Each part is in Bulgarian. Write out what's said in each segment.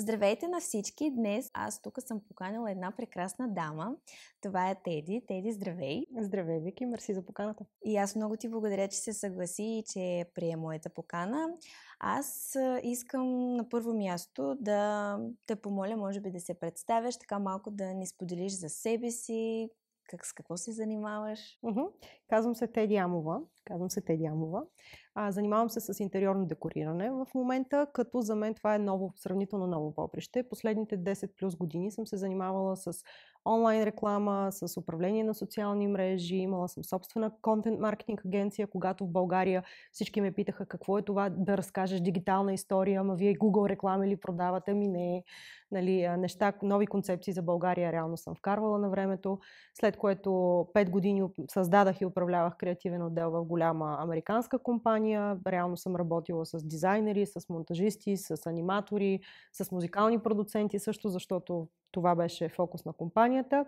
Здравейте на всички! Днес аз тук съм поканила една прекрасна дама. Това е Теди. Теди, здравей! Здравей, Вики! Мерси за поканата! И аз много ти благодаря, че се съгласи и че прие моята покана. Аз искам на първо място да те помоля, може би да се представяш, така малко да ни споделиш за себе си, как, с какво се занимаваш? Uh-huh. Казвам се Теди Амова. Казвам се Теди Амова. А, занимавам се с интериорно декориране в момента, като за мен това е ново, сравнително ново поприще. Последните 10 плюс години съм се занимавала с онлайн реклама, с управление на социални мрежи, имала съм собствена контент маркетинг агенция, когато в България всички ме питаха какво е това да разкажеш дигитална история, ама вие Google реклами ли продавате, ми не. Нали, неща, нови концепции за България реално съм вкарвала на времето, след което 5 години създадах и управлявах креативен отдел в голяма американска компания, реално съм работила с дизайнери, с монтажисти, с аниматори, с музикални продуценти също, защото това беше фокус на компанията.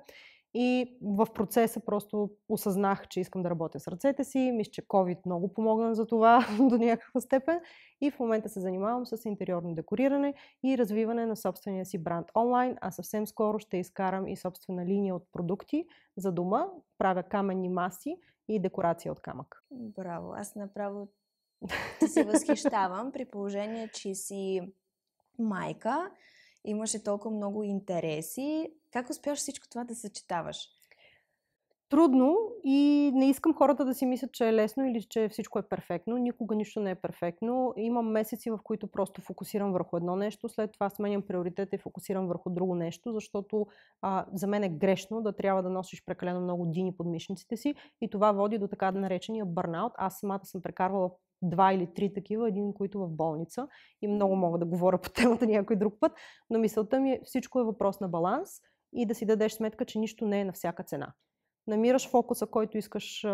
И в процеса просто осъзнах, че искам да работя с ръцете си. Мисля, че COVID много помогна за това до някаква степен. И в момента се занимавам с интериорно декориране и развиване на собствения си бранд онлайн. А съвсем скоро ще изкарам и собствена линия от продукти за дома. Правя каменни маси и декорация от камък. Браво! Аз направо ти се възхищавам при положение, че си майка, имаше толкова много интереси. Как успяваш всичко това да съчетаваш? Трудно и не искам хората да си мислят, че е лесно или че всичко е перфектно. Никога нищо не е перфектно. Имам месеци, в които просто фокусирам върху едно нещо, след това сменям приоритета и фокусирам върху друго нещо, защото а, за мен е грешно да трябва да носиш прекалено много дини под мишниците си и това води до така наречения бърнаут. Аз самата съм прекарвала два или три такива, един които в болница. И много мога да говоря по темата някой друг път, но мисълта ми е всичко е въпрос на баланс и да си дадеш сметка, че нищо не е на всяка цена. Намираш фокуса, който искаш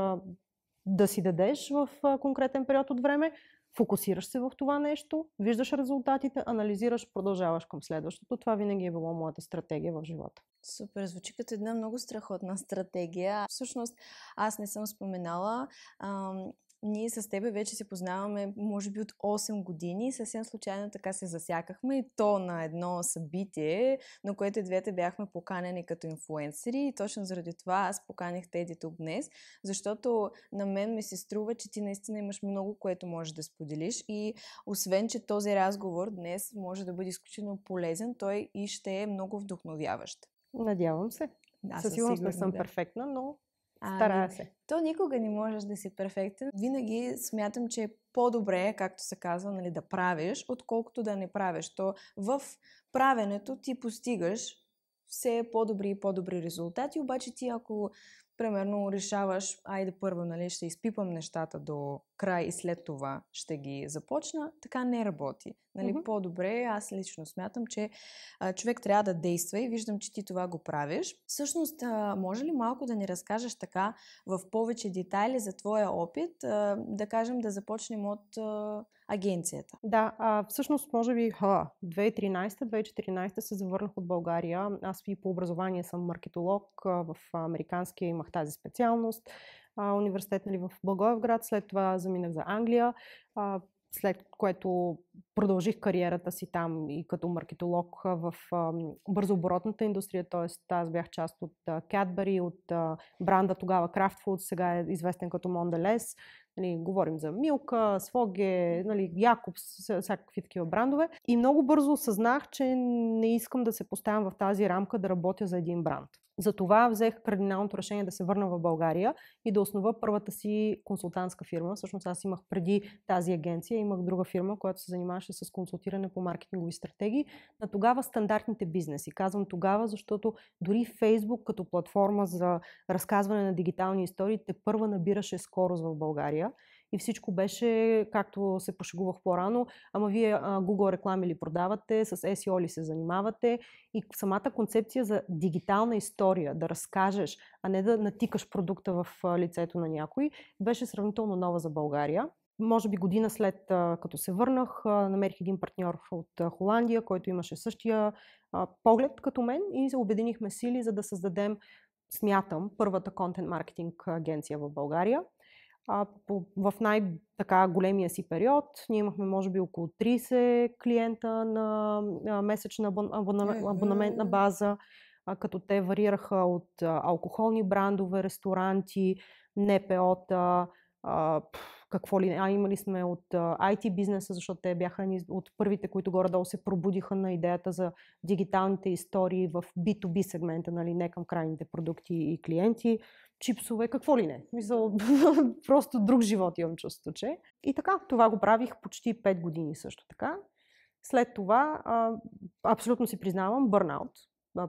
да си дадеш в конкретен период от време, фокусираш се в това нещо, виждаш резултатите, анализираш, продължаваш към следващото. Това винаги е било моята стратегия в живота. Супер, звучи като една много страхотна стратегия. Всъщност, аз не съм споменала. Ам ние с тебе вече се познаваме, може би от 8 години. Съвсем случайно така се засякахме и то на едно събитие, на което двете бяхме поканени като инфуенсери, И точно заради това аз поканих Теди тук днес, защото на мен ми се струва, че ти наистина имаш много, което можеш да споделиш. И освен, че този разговор днес може да бъде изключително полезен, той и ще е много вдохновяващ. Надявам се. Да, със сигурност не съм да. перфектна, но Ами, Стара се. то никога не можеш да си перфектен. Винаги смятам, че е по-добре, както се казва, нали, да правиш, отколкото да не правиш. То в правенето ти постигаш все по-добри и по-добри резултати, обаче ти ако примерно решаваш, айде първо, нали, ще изпипам нещата до край и след това ще ги започна, така не работи. Нали, mm-hmm. По-добре, аз лично смятам, че а, човек трябва да действа и виждам, че ти това го правиш. Всъщност, а, може ли малко да ни разкажеш така в повече детайли за твоя опит? А, да кажем, да започнем от а, агенцията. Да, а, всъщност може би 2013-2014 се завърнах от България. Аз и по образование съм маркетолог в американския имах тази специалност. университет нали, в Благоевград, след това заминах за Англия след което продължих кариерата си там и като маркетолог в бързооборотната индустрия, т.е. аз бях част от Cadbury, от бранда тогава Craft Foods, сега е известен като Mondelez. Нали, говорим за Милка, Своге, нали, Якоб, всякакви такива брандове. И много бързо осъзнах, че не искам да се поставям в тази рамка да работя за един бранд. Затова взех кардиналното решение да се върна в България и да основа първата си консултантска фирма. Всъщност аз имах преди тази агенция, имах друга фирма, която се занимаваше с консултиране по маркетингови стратегии на тогава стандартните бизнеси. Казвам тогава, защото дори Фейсбук като платформа за разказване на дигитални истории те първа набираше скорост в България и всичко беше, както се пошегувах по-рано, ама вие а, Google реклами ли продавате, с SEO ли се занимавате и самата концепция за дигитална история, да разкажеш, а не да натикаш продукта в лицето на някой, беше сравнително нова за България може би година след като се върнах, намерих един партньор от Холандия, който имаше същия поглед като мен и се обединихме сили, за да създадем, смятам, първата контент маркетинг агенция в България в най-големия си период ние имахме може би около 30 клиента на месечна абонаментна база, като те варираха от алкохолни брандове, ресторанти, НПО-та, какво ли. А имали сме от IT бизнеса, защото те бяха от първите, които горе-долу се пробудиха на идеята за дигиталните истории в B2B сегмента, нали, не към крайните продукти и клиенти. Чипсове, какво ли не. Мисъл, просто друг живот имам чувство, че. И така, това го правих почти 5 години също така. След това, а, абсолютно си признавам, бърнаут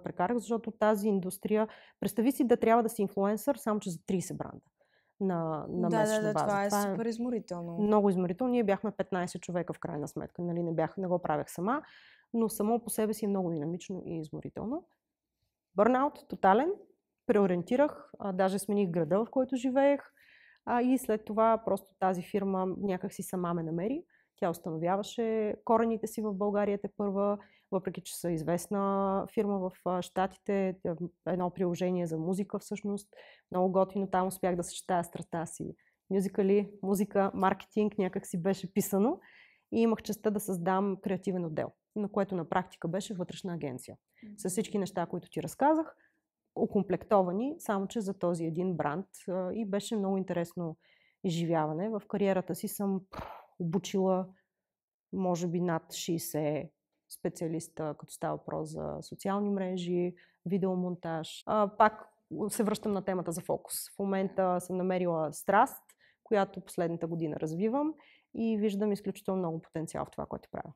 прекарах, защото тази индустрия, представи си да трябва да си инфлуенсър, само че за 30 бранда на, на да, месечна да, да, база. Това, е това е супер изморително. Много изморително. Ние бяхме 15 човека в крайна сметка. Нали, не, бях, не го правях сама, но само по себе си е много динамично и изморително. Бърнаут, тотален. Преориентирах, а, даже смених града, в който живеех. А, и след това просто тази фирма някакси сама ме намери. Тя установяваше корените си в България те първа, въпреки че са известна фирма в Штатите, едно приложение за музика всъщност, много готино, там успях да съчетая страта си. Мюзикали, музика, маркетинг някак си беше писано и имах честа да създам креативен отдел, на което на практика беше вътрешна агенция. С всички неща, които ти разказах, окомплектовани, само че за този един бранд и беше много интересно изживяване. В кариерата си съм обучила може би над 60 специалиста, като става въпрос за социални мрежи, видеомонтаж. А, пак се връщам на темата за фокус. В момента съм намерила страст, която последната година развивам и виждам изключително много потенциал в това, което правя.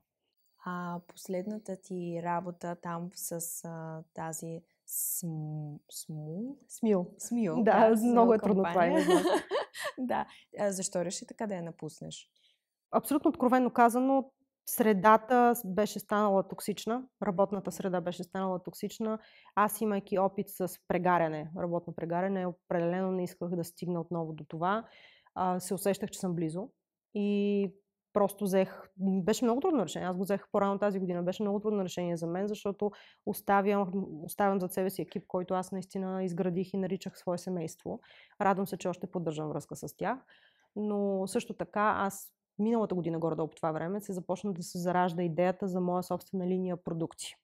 А последната ти работа там с а, тази см... смул? Смил. Смил. Да, да много е трудно това Е. да. А защо реши така да я напуснеш? абсолютно откровенно казано, средата беше станала токсична, работната среда беше станала токсична. Аз, имайки опит с прегаряне, работно прегаряне, определено не исках да стигна отново до това. А, се усещах, че съм близо. И просто взех, беше много трудно решение. Аз го взех по-рано тази година. Беше много трудно решение за мен, защото оставям, оставям зад себе си екип, който аз наистина изградих и наричах свое семейство. Радвам се, че още поддържам връзка с тях. Но също така аз миналата година горе-долу по това време се започна да се заражда идеята за моя собствена линия продукти.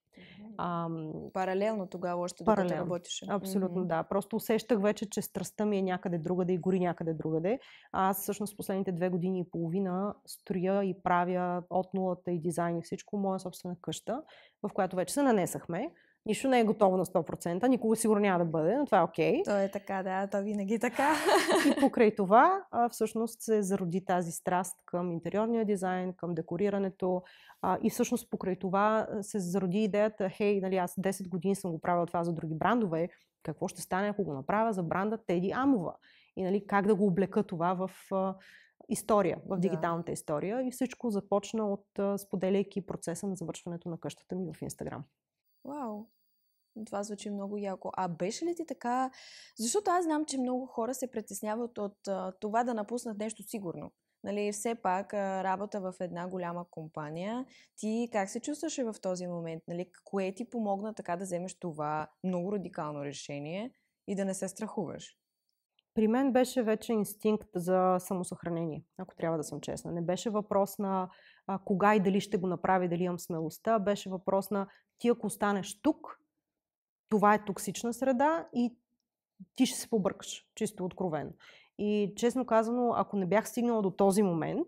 А, паралелно тогава още паралелно. докато работеше. Абсолютно, mm-hmm. да. Просто усещах вече, че страстта ми е някъде другаде и гори някъде другаде. Аз всъщност последните две години и половина строя и правя от нулата и дизайн и всичко моя собствена къща, в която вече се нанесахме. Нищо не е готово на 100%, никога сигурно няма да бъде, но това е окей. Okay. То е така, да, то винаги е така. И покрай това а, всъщност се зароди тази страст към интериорния дизайн, към декорирането а, и всъщност покрай това се зароди идеята, хей, нали, аз 10 години съм го правила това за други брандове, какво ще стане, ако го направя за бранда Теди Амова? И нали, как да го облека това в а, история, в дигиталната да. история. И всичко започна от а, споделяйки процеса на завършването на къщата ми в Инстаграм. Вау! Това звучи много яко. А беше ли ти така? Защото аз знам, че много хора се притесняват от а, това да напуснат нещо сигурно. Нали, все пак а, работа в една голяма компания. Ти как се чувстваше в този момент? Нали, кое ти помогна така да вземеш това много радикално решение и да не се страхуваш? При мен беше вече инстинкт за самосъхранение, ако трябва да съм честна. Не беше въпрос на а, кога и дали ще го направя, дали имам смелостта. Беше въпрос на ти ако останеш тук, това е токсична среда и ти ще се побъркаш, чисто откровено. И честно казано, ако не бях стигнала до този момент,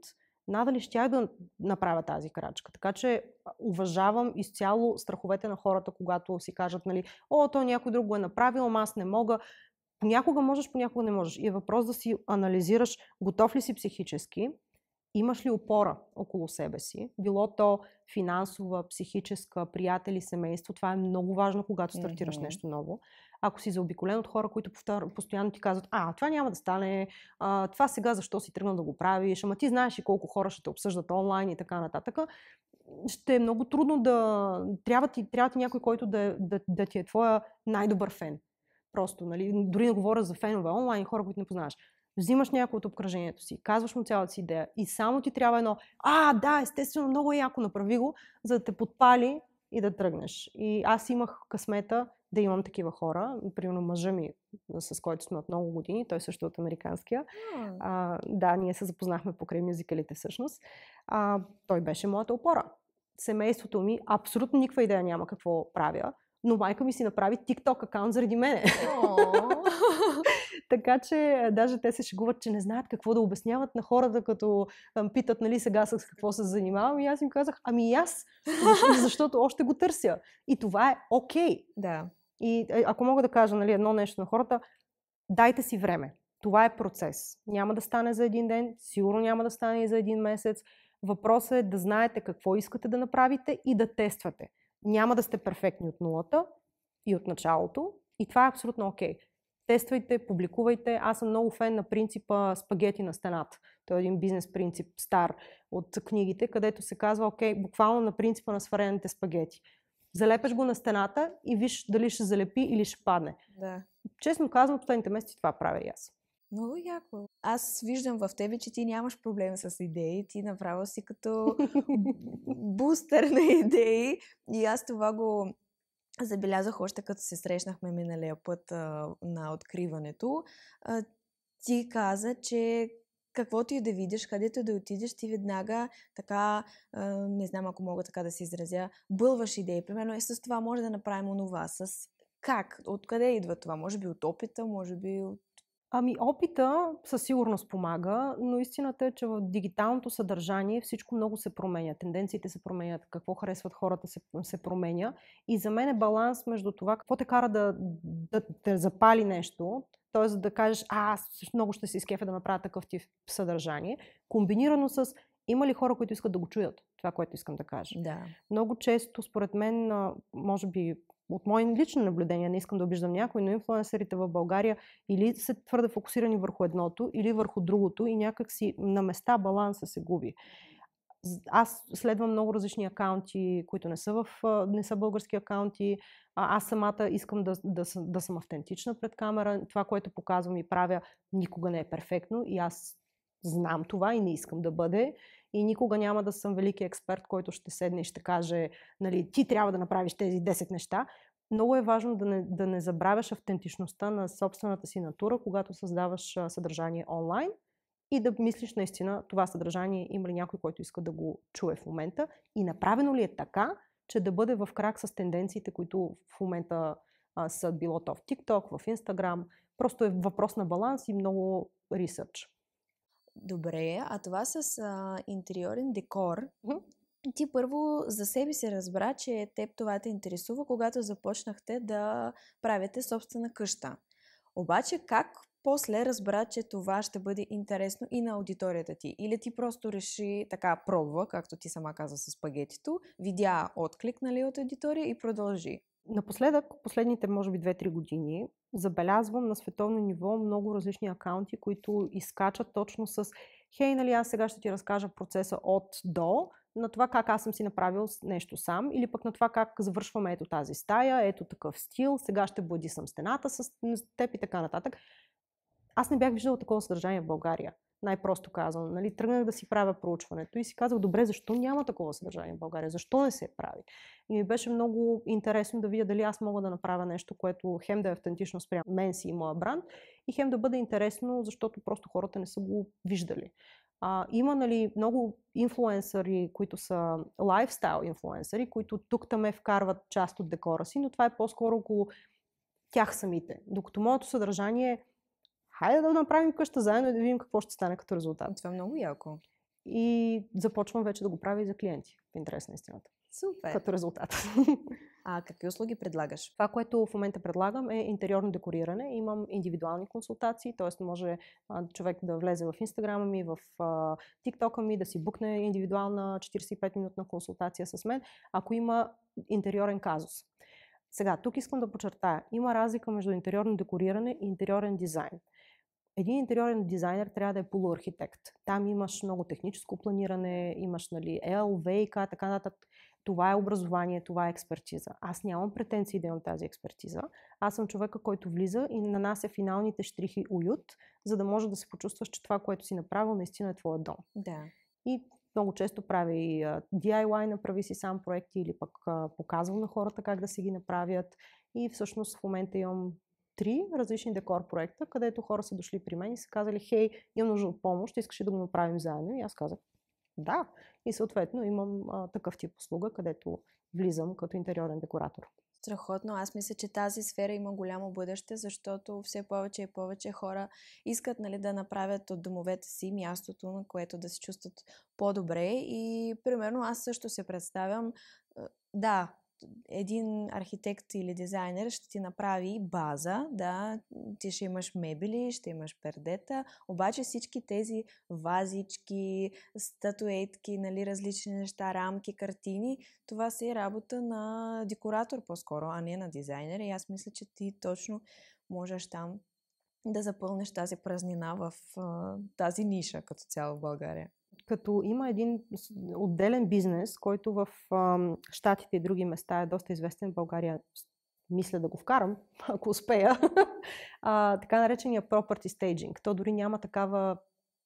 надали щях да направя тази крачка. Така че уважавам изцяло страховете на хората, когато си кажат, нали, о, то някой друг го е направил, аз не мога понякога можеш, понякога не можеш. И е въпрос да си анализираш готов ли си психически, имаш ли опора около себе си, било то финансова, психическа, приятели, семейство. Това е много важно, когато стартираш mm-hmm. нещо ново. Ако си заобиколен от хора, които повтор... постоянно ти казват, а, това няма да стане, а, това сега защо си тръгнал да го правиш, ама ти знаеш и колко хора ще те обсъждат онлайн и така нататък, ще е много трудно да... Трябва ти, трябва ти някой, който да, е, да, да ти е твоя най-добър фен. Просто, нали, дори да говоря за фенове онлайн, хора, които не познаваш. Взимаш някой от обкръжението си, казваш му цялата си идея и само ти трябва едно, а, да, естествено, много е яко, направи го, за да те подпали и да тръгнеш. И аз имах късмета да имам такива хора. Примерно мъжа ми, с който сме от много години, той също е от американския. Mm. А, да, ние се запознахме покрай мюзикалите всъщност. А, той беше моята опора. Семейството ми абсолютно никаква идея няма какво правя но майка ми си направи TikTok акаунт заради мене. така че даже те се шегуват, че не знаят какво да обясняват на хората, като там, питат, нали, сега с какво се занимавам. И аз им казах, ами и аз, защото още го търся. И това е окей. Okay. Да. И ако мога да кажа нали, едно нещо на хората, дайте си време. Това е процес. Няма да стане за един ден, сигурно няма да стане и за един месец. Въпросът е да знаете какво искате да направите и да тествате. Няма да сте перфектни от нулата и от началото. И това е абсолютно окей. Okay. Тествайте, публикувайте. Аз съм много фен на принципа спагети на стената. Той е един бизнес принцип, стар от книгите, където се казва, окей, okay, буквално на принципа на сварените спагети. Залепеш го на стената и виж дали ще залепи или ще падне. Да. Честно казвам, последните месеци това правя и аз. Много яко. Аз виждам в тебе, че ти нямаш проблем с идеи. Ти направо си като бустер на идеи. И аз това го забелязах още като се срещнахме миналия път а, на откриването. А, ти каза, че каквото и е да видиш, където да отидеш, ти веднага така, а, не знам ако мога така да се изразя, бълваш идеи. Примерно е с това може да направим онова, с как, откъде идва това? Може би от опита, може би от Ами опита със сигурност помага, но истината е, че в дигиталното съдържание всичко много се променя. Тенденциите се променят, какво харесват хората се, се променя. И за мен е баланс между това, какво те кара да, да те запали нещо, т.е. да кажеш, а, аз много ще се изкефя да направя такъв тип съдържание, комбинирано с има ли хора, които искат да го чуят това, което искам да кажа. Да. Много често, според мен, може би от мое лично наблюдение, не искам да обиждам някой, но инфлуенсерите в България или са твърде фокусирани върху едното, или върху другото и някакси на места баланса се губи. Аз следвам много различни акаунти, които не са, в, не са български акаунти. Аз самата искам да, да, да съм автентична пред камера. Това, което показвам и правя, никога не е перфектно и аз знам това и не искам да бъде. И никога няма да съм велики експерт, който ще седне и ще каже, нали, ти трябва да направиш тези 10 неща. Много е важно да не, да не забравяш автентичността на собствената си натура, когато създаваш съдържание онлайн и да мислиш наистина това съдържание има ли някой, който иска да го чуе в момента и направено ли е така, че да бъде в крак с тенденциите, които в момента а, са било то в TikTok, в Instagram. Просто е въпрос на баланс и много ресърч. Добре, а това с а, интериорен декор. Mm-hmm. Ти първо за себе си разбра, че теб това те интересува, когато започнахте да правите собствена къща. Обаче как после разбра, че това ще бъде интересно и на аудиторията ти? Или ти просто реши така пробва, както ти сама каза с спагетито, видя отклик нали, от аудитория и продължи? Напоследък, последните може би 2-3 години, забелязвам на световно ниво много различни акаунти, които изкачат точно с хей, нали аз сега ще ти разкажа процеса от до, на това как аз съм си направил нещо сам или пък на това как завършваме ето тази стая, ето такъв стил, сега ще блади съм стената с теб и така нататък. Аз не бях виждала такова съдържание в България най-просто казвам. Нали, тръгнах да си правя проучването и си казах, добре, защо няма такова съдържание в България? Защо не се прави? И ми беше много интересно да видя дали аз мога да направя нещо, което хем да е автентично спрямо мен си и моя бранд, и хем да бъде интересно, защото просто хората не са го виждали. А, има нали, много инфлуенсъри, които са лайфстайл инфлуенсъри, които тук-таме вкарват част от декора си, но това е по-скоро около тях самите. Докато моето съдържание е хайде да направим къща заедно и да видим какво ще стане като резултат. Това е много яко. И започвам вече да го правя и за клиенти, в интерес на истината. Супер. Като резултат. А какви услуги предлагаш? Това, което в момента предлагам е интериорно декориране. Имам индивидуални консултации, т.е. може а, човек да влезе в инстаграма ми, в тиктока ми, да си букне индивидуална 45-минутна консултация с мен, ако има интериорен казус. Сега, тук искам да подчертая, има разлика между интериорно декориране и интериорен дизайн един интериорен дизайнер трябва да е полуархитект. Там имаш много техническо планиране, имаш нали, ел, ВИК, така нататък. Това е образование, това е експертиза. Аз нямам претенции да имам тази експертиза. Аз съм човека, който влиза и нанася финалните штрихи уют, за да може да се почувстваш, че това, което си направил, наистина е твоя дом. Да. И много често прави и DIY, направи си сам проекти или пък показвам на хората как да си ги направят. И всъщност в момента имам три различни декор проекта, където хора са дошли при мен и са казали, хей, имам нужда от помощ, искаш ли да го направим заедно? И аз казах, да. И съответно имам а, такъв тип услуга, където влизам като интериорен декоратор. Страхотно. Аз мисля, че тази сфера има голямо бъдеще, защото все повече и повече хора искат нали, да направят от домовете си мястото, на което да се чувстват по-добре. И примерно аз също се представям, да, един архитект или дизайнер ще ти направи база, да, ти ще имаш мебели, ще имаш пердета, обаче всички тези вазички, статуетки, нали, различни неща, рамки, картини, това си е работа на декоратор по-скоро, а не на дизайнер. И аз мисля, че ти точно можеш там да запълниш тази празнина в тази ниша като цяло в България като има един отделен бизнес, който в Штатите и други места е доста известен, в България мисля да го вкарам, ако успея, а, така наречения property staging. То дори няма такава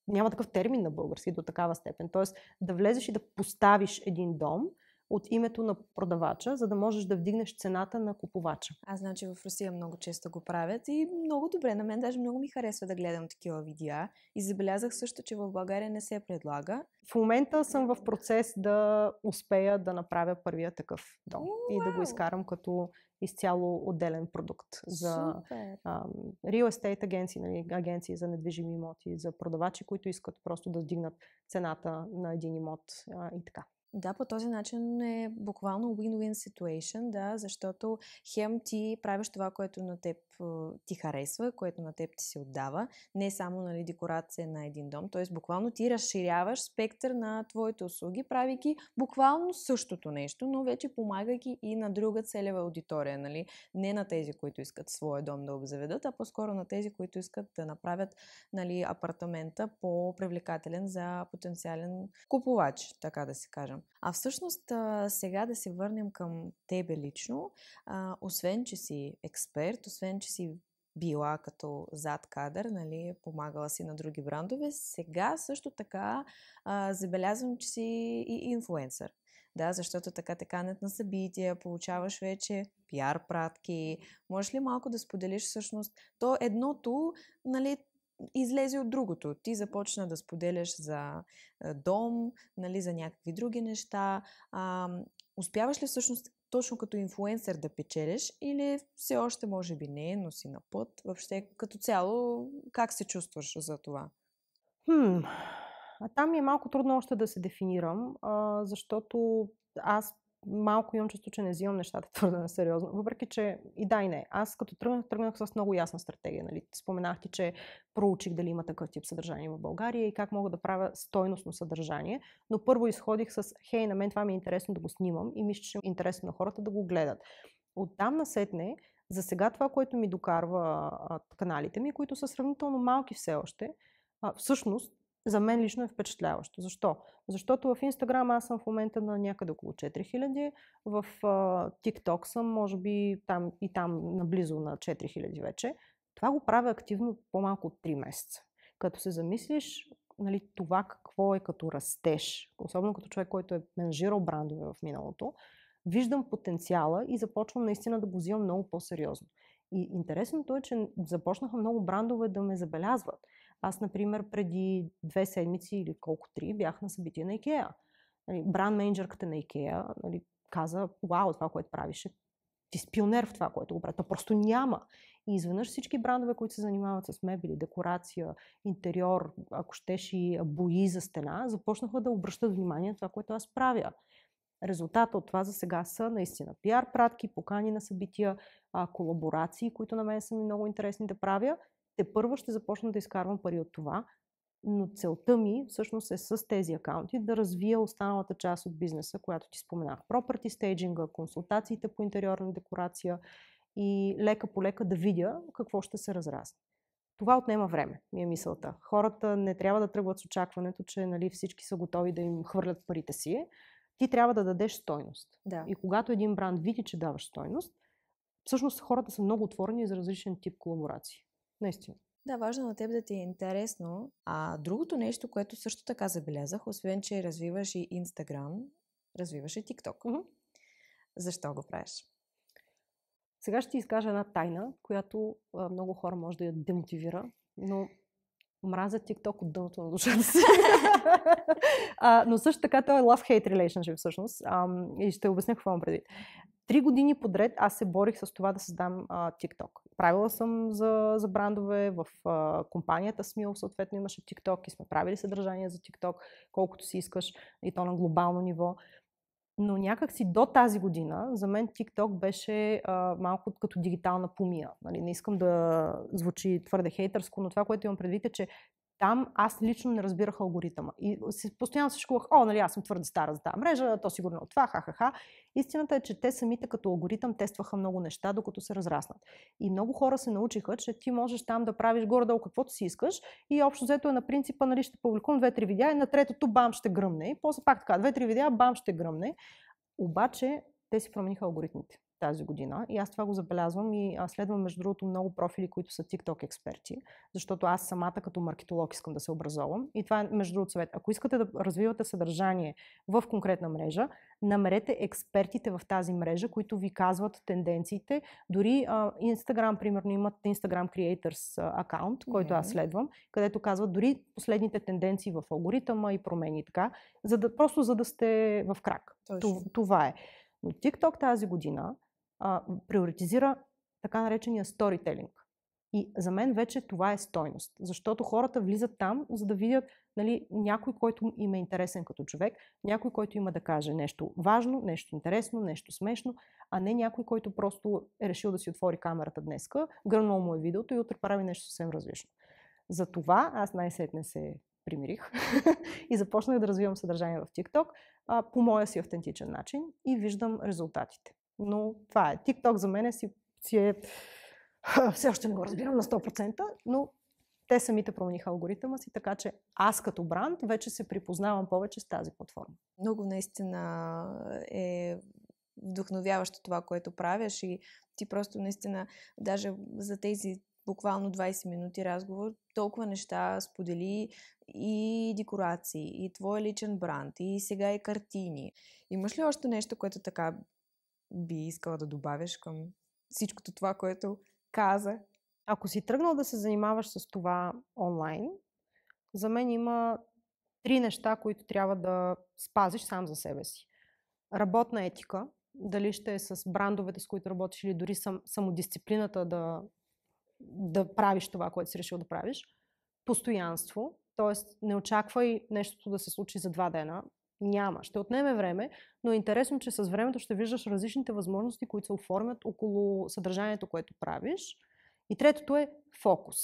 няма такъв термин на български до такава степен. Тоест да влезеш и да поставиш един дом, от името на продавача, за да можеш да вдигнеш цената на купувача. Аз знам, че в Русия много често го правят и много добре. На мен даже много ми харесва да гледам такива видеа. И забелязах също, че в България не се предлага. В момента съм в процес да успея да направя първия такъв дом Уу, и да го изкарам като изцяло отделен продукт за а, real estate агенции, нали, агенции за недвижими имоти, за продавачи, които искат просто да вдигнат цената на един имот а, и така. Да, по този начин е буквално win-win situation, да, защото хем ти правиш това, което на теб ти харесва, което на теб ти се отдава. Не само нали, декорация на един дом. Т.е. буквално ти разширяваш спектър на твоите услуги, правейки буквално същото нещо, но вече помагайки и на друга целева аудитория. Нали? Не на тези, които искат своя дом да обзаведат, а по-скоро на тези, които искат да направят нали, апартамента по-привлекателен за потенциален купувач, така да се кажем. А всъщност сега да се върнем към тебе лично. освен, че си експерт, освен, че че си била като зад кадър, нали, помагала си на други брандове. Сега също така а, забелязвам, че си и инфуенсър. Да, защото така те канят на събития, получаваш вече пиар пратки. Можеш ли малко да споделиш всъщност? То едното, нали, излезе от другото. Ти започна да споделяш за дом, нали, за някакви други неща. А, успяваш ли всъщност точно като инфлуенсър да печелиш или все още може би не, но си на път? Въобще като цяло как се чувстваш за това? Хм, а там ми е малко трудно още да се дефинирам, а, защото аз малко имам чувство, че не взимам нещата твърде на сериозно. Въпреки, че и да и не. Аз като тръгнах, тръгнах с много ясна стратегия. Нали? Споменах ти, че проучих дали има такъв тип съдържание в България и как мога да правя стойностно съдържание. Но първо изходих с, хей, на мен това ми е интересно да го снимам и мисля, че е интересно на хората да го гледат. Оттам насетне, за сега това, което ми докарва а, каналите ми, които са сравнително малки все още, а, всъщност за мен лично е впечатляващо. Защо? Защото в Инстаграм аз съм в момента на някъде около 4000, в Тикток съм може би там и там наблизо на 4000 вече. Това го правя активно по-малко от 3 месеца. Като се замислиш нали, това какво е като растеж, особено като човек, който е менажирал брандове в миналото, виждам потенциала и започвам наистина да го взимам много по-сериозно. И интересното е, че започнаха много брандове да ме забелязват. Аз, например, преди две седмици или колко три бях на събитие на Икеа. Нали, бранд менеджерката на Икеа нали, каза, вау, това, което правиш е ти си пионер в това, което го правиш. просто няма. И изведнъж всички брандове, които се занимават с мебели, декорация, интериор, ако щеш и бои за стена, започнаха да обръщат внимание на това, което аз правя. Резултата от това за сега са наистина пиар пратки, покани на събития, колаборации, които на мен са ми много интересни да правя – те първо ще започна да изкарвам пари от това, но целта ми всъщност е с тези акаунти да развия останалата част от бизнеса, която ти споменах. Property стейджинга, консултациите по интериорна декорация и лека по лека да видя какво ще се разрасне. Това отнема време, ми е мисълта. Хората не трябва да тръгват с очакването, че нали, всички са готови да им хвърлят парите си. Ти трябва да дадеш стойност. Да. И когато един бранд види, че даваш стойност, всъщност хората са много отворени за различен тип колаборации. Наистина. Да, важно на теб да ти е интересно. А другото нещо, което също така забелязах, освен, че развиваш и Инстаграм, развиваш и ТикТок. Mm-hmm. Защо го правиш? Сега ще ти изкажа една тайна, която а, много хора може да я демотивира, но мразя Тикток от дъното на душата си. а, но също така това е love-hate relationship всъщност. А, и ще обясня какво имам предвид. Три години подред аз се борих с това да създам а, TikTok. Правила съм за, за брандове, в а, компанията Смил съответно имаше TikTok и сме правили съдържание за TikTok, колкото си искаш и то на глобално ниво. Но някак си до тази година за мен TikTok беше а, малко като дигитална помия. Нали, не искам да звучи твърде хейтърско, но това, което имам предвид е, че там аз лично не разбирах алгоритъма. И си, постоянно се шкувах, о, нали, аз съм твърде стара за тази мрежа, то сигурно е от това, ха-ха-ха. Истината е, че те самите като алгоритъм тестваха много неща, докато се разраснат. И много хора се научиха, че ти можеш там да правиш горе-долу каквото си искаш и общо взето е на принципа, нали, ще публикувам две-три видеа и на третото бам ще гръмне. И после пак така, две-три видеа, бам ще гръмне. Обаче те си промениха алгоритмите тази година. И аз това го забелязвам и следвам, между другото, много профили, които са TikTok експерти, защото аз самата като маркетолог искам да се образовам. И това е, между другото, съвет. Ако искате да развивате съдържание в конкретна мрежа, намерете експертите в тази мрежа, които ви казват тенденциите. Дори а, Instagram, примерно, имат Instagram Creators аккаунт, който аз следвам, където казват дори последните тенденции в алгоритъма и промени така, за да, просто за да сте в крак. Точно. Това е. Но TikTok тази година а, приоритизира така наречения сторителинг. И за мен вече това е стойност, защото хората влизат там, за да видят нали, някой, който им е интересен като човек, някой, който има да каже нещо важно, нещо интересно, нещо смешно, а не някой, който просто е решил да си отвори камерата днеска, гръмнал му е видеото и утре прави нещо съвсем различно. За това аз най-сетне се примирих и започнах да развивам съдържание в TikTok а, по моя си автентичен начин и виждам резултатите. Но това е. TikTok за мен си, си е... Все още не го разбирам на 100%, но те самите промениха алгоритъма си, така че аз като бранд вече се припознавам повече с тази платформа. Много наистина е вдъхновяващо това, което правяш, и ти просто наистина, даже за тези буквално 20 минути разговор, толкова неща сподели и декорации, и твой личен бранд, и сега и картини. Имаш ли още нещо, което така би искала да добавиш към всичкото това, което каза? Ако си тръгнал да се занимаваш с това онлайн, за мен има три неща, които трябва да спазиш сам за себе си. Работна етика, дали ще е с брандовете, с които работиш, или дори сам, самодисциплината да, да правиш това, което си решил да правиш. Постоянство, т.е. не очаквай нещото да се случи за два дена. Няма. Ще отнеме време, но е интересно, че с времето ще виждаш различните възможности, които се оформят около съдържанието, което правиш. И третото е фокус.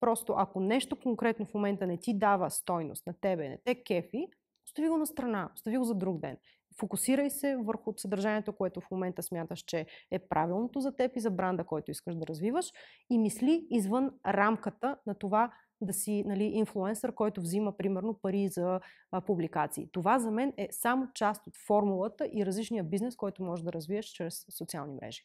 Просто ако нещо конкретно в момента не ти дава стойност на тебе, не те кефи, остави го на страна, остави го за друг ден. Фокусирай се върху съдържанието, което в момента смяташ, че е правилното за теб и за бранда, който искаш да развиваш и мисли извън рамката на това да си нали, инфлуенсър, който взима примерно пари за а, публикации. Това за мен е само част от формулата и различния бизнес, който може да развиеш чрез социални мрежи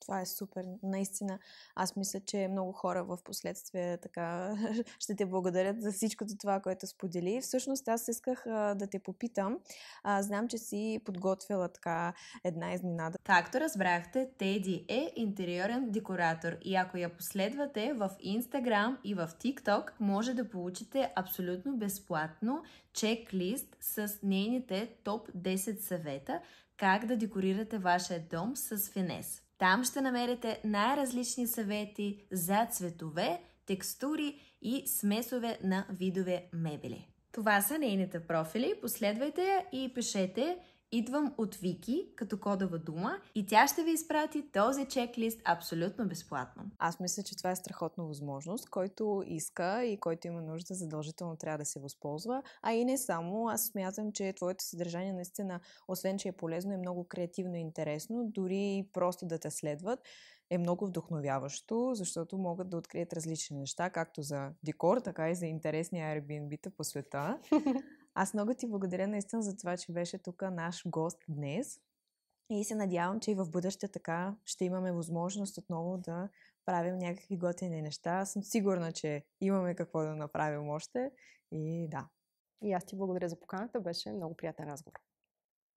това е супер. Наистина, аз мисля, че много хора в последствие така ще те благодарят за всичкото това, което сподели. Всъщност, аз исках а, да те попитам. А, знам, че си подготвила така една изненада. Както разбрахте, Теди е интериорен декоратор и ако я последвате в Instagram и в TikTok, може да получите абсолютно безплатно чек-лист с нейните топ 10 съвета как да декорирате вашия дом с финес. Там ще намерите най-различни съвети за цветове, текстури и смесове на видове мебели. Това са нейните профили. Последвайте я и пишете Идвам от Вики като кодова дума и тя ще ви изпрати този чеклист абсолютно безплатно. Аз мисля, че това е страхотна възможност, който иска и който има нужда задължително трябва да се възползва. А и не само, аз смятам, че твоето съдържание наистина, освен че е полезно, е много креативно и интересно, дори и просто да те следват е много вдохновяващо, защото могат да открият различни неща, както за декор, така и за интересни Airbnb-та по света. Аз много ти благодаря наистина за това, че беше тук наш гост днес. И се надявам, че и в бъдеще така ще имаме възможност отново да правим някакви готини неща. Аз съм сигурна, че имаме какво да направим още. И да. И аз ти благодаря за поканата. Беше много приятен разговор.